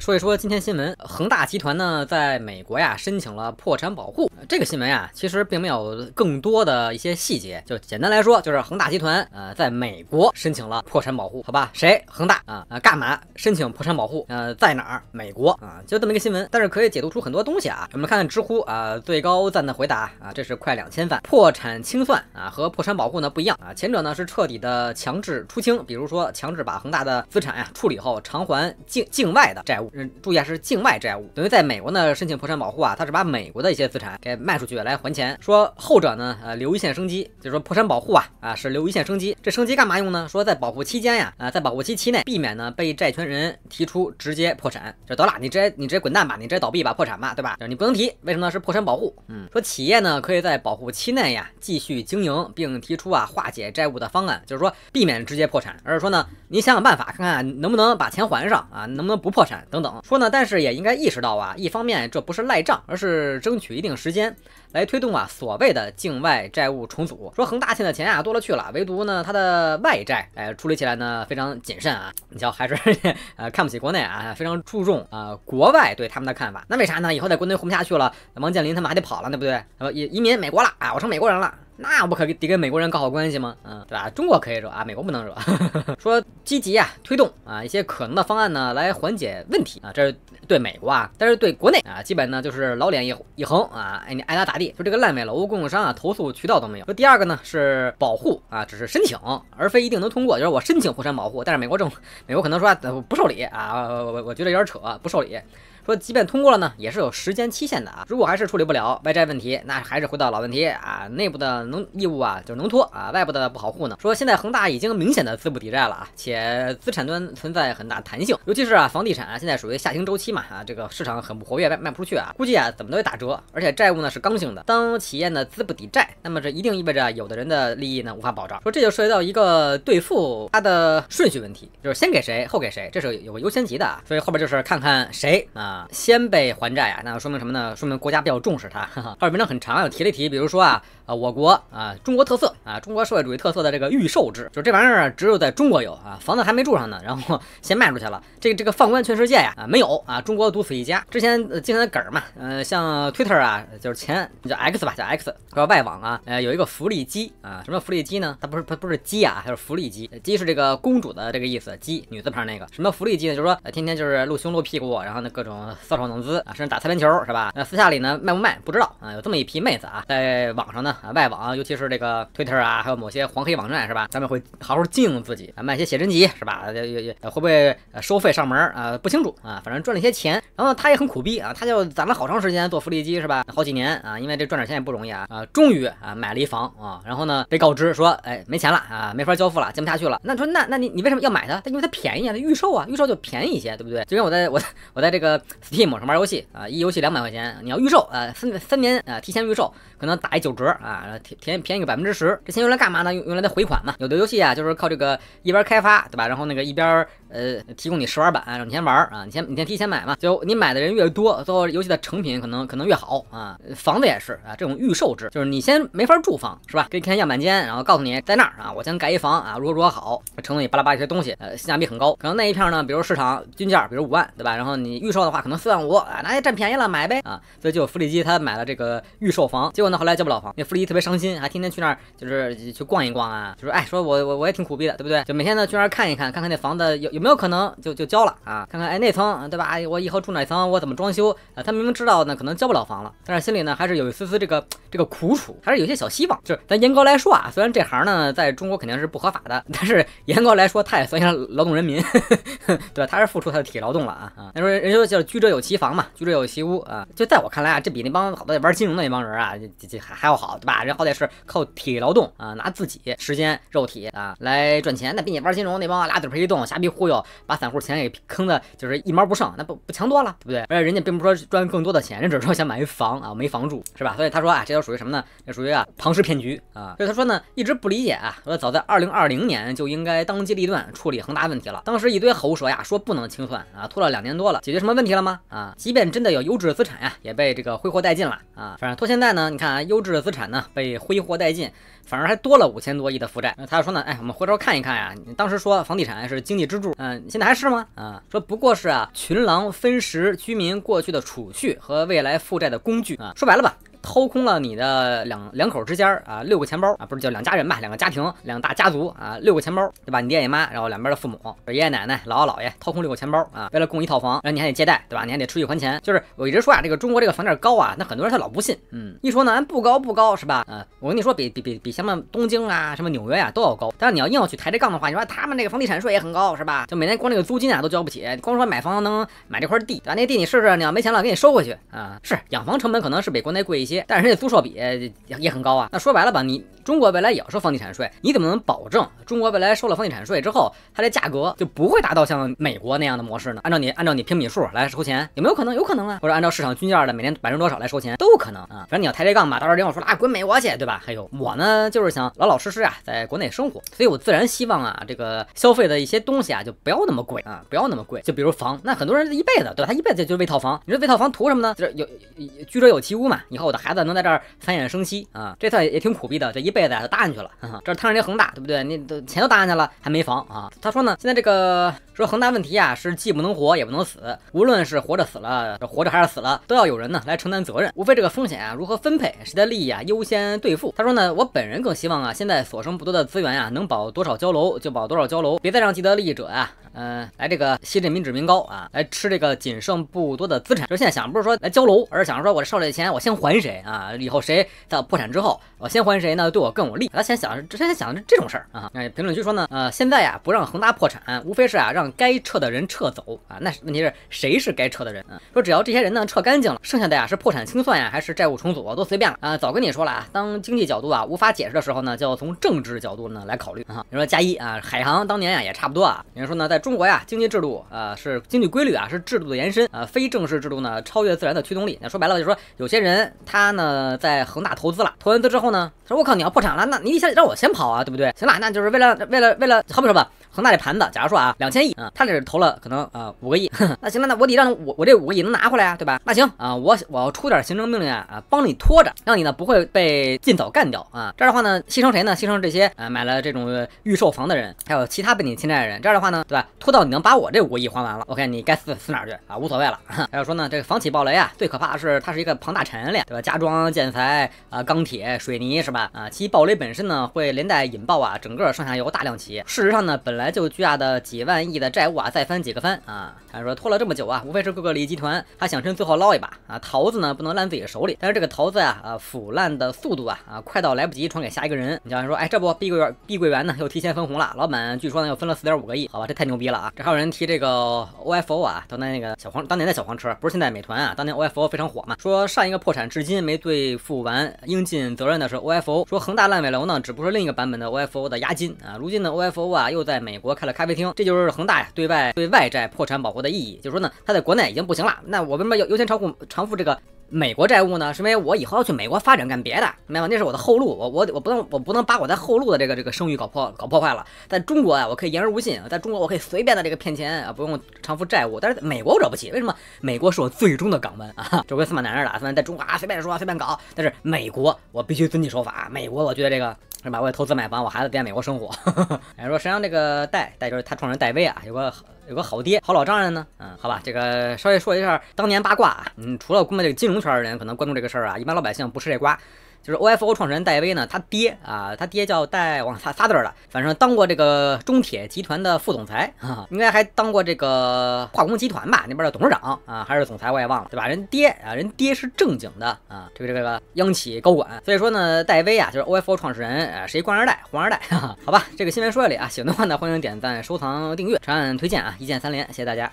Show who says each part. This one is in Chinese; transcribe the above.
Speaker 1: 说一说今天新闻，恒大集团呢在美国呀申请了破产保护。这个新闻啊，其实并没有更多的一些细节，就简单来说，就是恒大集团呃在美国申请了破产保护，好吧？谁恒大啊？干嘛申请破产保护？呃，在哪儿？美国啊？就这么一个新闻，但是可以解读出很多东西啊。我们看看知乎啊最高赞的回答啊，这是快两千赞。破产清算啊和破产保护呢不一样啊，前者呢是彻底的强制出清，比如说强制把恒大的资产呀处理后偿还境境外的债务。嗯，注意啊，是境外债务，等于在美国呢申请破产保护啊，他是把美国的一些资产给卖出去来还钱。说后者呢，呃，留一线生机，就是说破产保护啊啊是留一线生机。这生机干嘛用呢？说在保护期间呀啊，在保护期期内，避免呢被债权人提出直接破产，就得了，你直接你直接滚蛋吧，你直接倒闭吧，破产吧，对吧？就是你不能提，为什么呢？是破产保护。嗯，说企业呢可以在保护期内呀继续经营，并提出啊化解债务的方案，就是说避免直接破产，而是说呢你想想办法，看看能不能把钱还上啊，能不能不破产等。等说呢，但是也应该意识到啊，一方面这不是赖账，而是争取一定时间来推动啊所谓的境外债务重组。说恒大欠的钱啊多了去了，唯独呢他的外债，哎处理起来呢非常谨慎啊。你瞧还是 呃看不起国内啊，非常注重啊国外对他们的看法。那为啥呢？以后在国内混不下去了，王健林他们还得跑了，对不对，呃移移民美国了啊，我成美国人了。那不可得跟美国人搞好关系吗？嗯，对吧？中国可以惹啊，美国不能惹。说积极啊，推动啊，一些可能的方案呢，来缓解问题啊，这是对美国啊，但是对国内啊，基本呢就是老脸一一横啊，哎你爱咋咋地，就这个烂尾楼供应商啊，投诉渠道都没有。说第二个呢是保护啊，只是申请而非一定能通过，就是我申请火山保护，但是美国政府，美国可能说啊、不受理啊，我我觉得有点扯，不受理。说，即便通过了呢，也是有时间期限的啊。如果还是处理不了外债问题，那还是回到老问题啊，内部的能义务啊就是能拖啊，外部的不好糊弄。说现在恒大已经明显的资不抵债了啊，且资产端存在很大弹性，尤其是啊房地产啊现在属于下行周期嘛啊，这个市场很不活跃，卖卖不出去啊，估计啊怎么都会打折。而且债务呢是刚性的，当企业呢资不抵债，那么这一定意味着有的人的利益呢无法保障。说这就涉及到一个兑付它的顺序问题，就是先给谁后给谁，这是有个优先级的啊。所以后边就是看看谁啊。啊，先辈还债啊，那说明什么呢？说明国家比较重视他。二面文章很长，我提了提，比如说啊，呃，我国啊，中国特色啊，中国社会主义特色的这个预售制，就这玩意儿只有在中国有啊，房子还没住上呢，然后 先卖出去了。这个这个放观全世界呀，啊没有啊，中国独此一家。之前经常的梗儿嘛，呃，像 Twitter 啊，就是前叫 X 吧，叫 X，叫外网啊，呃，有一个福利鸡啊，什么福利鸡呢？它不是它不是鸡啊，它是福利鸡，鸡是这个公主的这个意思，鸡女字旁那个。什么福利鸡呢？就是说天天就是露胸露屁股，然后呢各种。嗯，搔首弄姿啊，甚至打擦边球是吧？那私下里呢，卖不卖不知道啊。有这么一批妹子啊，在网上呢啊，外网，尤其是这个 Twitter 啊，还有某些黄黑网站是吧？咱们会好好经营自己，啊、卖些写真集是吧？也也会不会收费上门啊？不清楚啊，反正赚了一些钱。然后他也很苦逼啊，他就攒了好长时间做福利机是吧？好几年啊，因为这赚点钱也不容易啊啊，终于啊买了一房啊。然后呢，被告知说，哎，没钱了啊，没法交付了，进不下去了。那说那那你你为什么要买它？因为它便宜啊，它预售啊，预售就便宜一些，对不对？就像我在我我在这个。Steam 上玩游戏啊，一游戏两百块钱，你要预售啊，三三年啊提前预售，可能打一九折啊，便便宜个百分之十，这钱用来干嘛呢？用用来在回款嘛。有的游戏啊，就是靠这个一边开发，对吧？然后那个一边呃提供你试玩版，让你先玩啊，你先你先提前买嘛。就你买的人越多，最后游戏的成品可能可能越好啊。房子也是啊，这种预售制就是你先没法住房是吧？给你看样板间，然后告诉你在那儿啊，我先盖一房啊，如何如何好，承诺你巴拉巴一些东西，呃，性价比很高。可能那一片呢，比如市场均价比如五万对吧？然后你预售的话。可能四万五，那就占便宜了，买呗啊！所以就福利机，他买了这个预售房，结果呢后来交不了房，那福利机特别伤心，还天天去那儿就是去逛一逛啊，就说哎，说我我我也挺苦逼的，对不对？就每天呢去那儿看一看，看看那房子有有没有可能就就交了啊？看看哎那层对吧？哎我以后住哪层？我怎么装修啊？他明明知道呢可能交不了房了，但是心里呢还是有一丝丝这个这个苦楚，还是有些小希望。就是但严格来说啊，虽然这行呢在中国肯定是不合法的，但是严格来说他也算一下劳动人民，对吧？他是付出他的体力劳动了啊啊！那说人家叫。居者有其房嘛，居者有其屋啊！就在我看来啊，这比那帮好多玩金融的那帮人啊，这还还要好，对吧？人好歹是靠体力劳动啊，拿自己时间、肉体啊来赚钱那比你玩金融那帮俩嘴皮一动、瞎逼忽悠，把散户钱给坑的，就是一毛不剩，那不不强多了，对不对？而且人家并不说赚更多的钱，人只是说想买一房啊，没房住是吧？所以他说啊，这都属于什么呢？这属于啊庞氏骗局啊！所以他说呢，一直不理解啊，说早在二零二零年就应该当机立断处理恒大问题了，当时一堆喉舌呀说不能清算啊，拖了两年多了，解决什么问题了？吗？啊，即便真的有优质资产呀，也被这个挥霍殆尽了啊。反正到现在呢，你看啊，优质的资产呢被挥霍殆尽，反而还多了五千多亿的负债。他又说呢，哎，我们回头看一看呀，你当时说房地产是经济支柱，嗯，现在还是吗？啊，说不过是啊群狼分食居民过去的储蓄和未来负债的工具啊。说白了吧。掏空了你的两两口之间啊，六个钱包啊，不是叫两家人吧？两个家庭，两大家族啊，六个钱包对吧？你爹你妈，然后两边的父母，爷爷奶奶、姥姥姥爷，掏空六个钱包啊，为了供一套房，然后你还得借贷对吧？你还得出去还钱。就是我一直说啊，这个中国这个房价高啊，那很多人他老不信，嗯，一说呢，不高不高是吧？嗯，我跟你说，比比比比什么东京啊、什么纽约啊都要高。但是你要硬要去抬这杠的话，你说他们那个房地产税也很高是吧？就每年光这个租金啊都交不起，光说买房能买这块地，啊那地你试试，你要没钱了给你收回去啊。是养房成本可能是比国内贵一些。但是人家租售比也也很高啊，那说白了吧，你中国未来也要收房地产税，你怎么能保证中国未来收了房地产税之后，它这价格就不会达到像美国那样的模式呢？按照你按照你平米数来收钱，有没有可能？有可能啊，或者按照市场均价的每年百分之多少来收钱，都有可能啊。反正你要抬这杠嘛，到时候领导说啊滚美国去，对吧？还有我呢，就是想老老实实啊，在国内生活，所以我自然希望啊，这个消费的一些东西啊，就不要那么贵啊，不要那么贵。就比如房，那很多人一辈子对吧？他一辈子就是为套房。你说为套房图什么呢？就是有居者有其屋嘛。以后的。孩子能在这儿繁衍生息啊，这算也挺苦逼的，这一辈子都搭进去了。这摊上这恒大，对不对？你的钱都搭进去了，还没房啊？他说呢，现在这个说恒大问题啊，是既不能活也不能死，无论是活着死了，活着还是死了，都要有人呢来承担责任。无非这个风险啊，如何分配，谁的利益啊优先兑付？他说呢，我本人更希望啊，现在所剩不多的资源啊，能保多少交楼就保多少交楼，别再让既得利益者啊。呃，来这个吸这民脂民膏啊，来吃这个仅剩不多的资产。就现在想不是说来交楼，而是想说我这收了钱，我先还谁啊？以后谁到破产之后，我先还谁呢？对我更有利。他先想，之前想是这种事儿啊。那评论区说呢，呃，现在呀不让恒大破产，无非是啊让该撤的人撤走啊。那问题是谁是该撤的人？说只要这些人呢撤干净了，剩下的呀是破产清算呀，还是债务重组都随便了啊。早跟你说了啊，当经济角度啊无法解释的时候呢，就要从政治角度呢来考虑啊。你说加一啊，海航当年呀也差不多啊。你说呢在。中国呀，经济制度啊是经济规律啊是制度的延伸啊，非正式制度呢超越自然的驱动力。那说白了就是说，有些人他呢在恒大投资了，投完资之后呢，他说我靠你要破产了，那你先让我先跑啊，对不对？行了，那就是为了为了为了，好比说吧。恒大这盘子，假如说啊，两千亿啊，他这是投了可能呃五个亿，那行了，那我得让我我这五个亿能拿回来啊，对吧？那行啊，我我要出点行政命令啊，帮你拖着，让你呢不会被尽早干掉啊。这样的话呢，牺牲谁呢？牺牲这些啊买了这种预售房的人，还有其他被你侵占的人。这样的话呢，对吧？拖到你能把我这五个亿还完了，OK，你该死死哪去啊？无所谓了。还有说呢，这个房企暴雷啊，最可怕的是它是一个庞大产业链，对吧？家装建材啊，钢铁、水泥是吧？啊，其暴雷本身呢，会连带引爆啊整个上下游大量企业。事实上呢，本来就巨大的几万亿的债务啊，再翻几个翻啊！他说拖了这么久啊，无非是各个利益集团他想趁最后捞一把啊！桃子呢不能烂自己的手里，但是这个桃子呀，啊腐烂的速度啊，啊，快到来不及传给下一个人。你像说，哎，这不碧桂园碧桂园呢又提前分红了？老板据说呢又分了四点五个亿，好吧，这太牛逼了啊！这还有人提这个 OFO 啊，当年那个小黄，当年的小黄车，不是现在美团啊，当年 OFO 非常火嘛。说上一个破产至今没兑付完应尽责任的是 OFO，说恒大烂尾楼呢，只不过是另一个版本的 OFO 的押金啊。如今的 OFO 啊，又在美。美国开了咖啡厅，这就是恒大呀对外对外债破产保护的意义。就是说呢，他在国内已经不行了，那我为什么要优先偿付偿付这个美国债务呢，是因为我以后要去美国发展干别的，没有，那是我的后路。我我我不能我不能把我在后路的这个这个声誉搞破搞破坏了。在中国啊，我可以言而无信，在中国我可以随便的这个骗钱啊，不用偿付债务。但是美国我惹不起，为什么？美国是我最终的港湾啊！就跟司马南的，司打算在中国啊随便说随便搞，但是美国我必须遵纪守法。美国我觉得这个。是吧？我也投资买房，我孩子在美国生活。人 家说，实际上这个戴戴就是他创始人戴威啊，有个有个好爹好老丈人呢。嗯，好吧，这个稍微说一下当年八卦啊。嗯，除了我们这个金融圈的人可能关注这个事儿啊，一般老百姓不吃这瓜。就是 OFO 创始人戴威呢，他爹啊，他爹叫戴王了仨字儿了，反正当过这个中铁集团的副总裁啊，应该还当过这个化工集团吧那边的董事长啊，还是总裁我也忘了，对吧？人爹啊，人爹是正经的啊，这个这个这个、央企高管，所以说呢，戴威啊，就是 OFO 创始人，是一官二代、红二代，哈哈，好吧？这个新闻说这里啊，喜欢的话呢，欢迎点赞、收藏、订阅、长按推荐啊，一键三连，谢谢大家。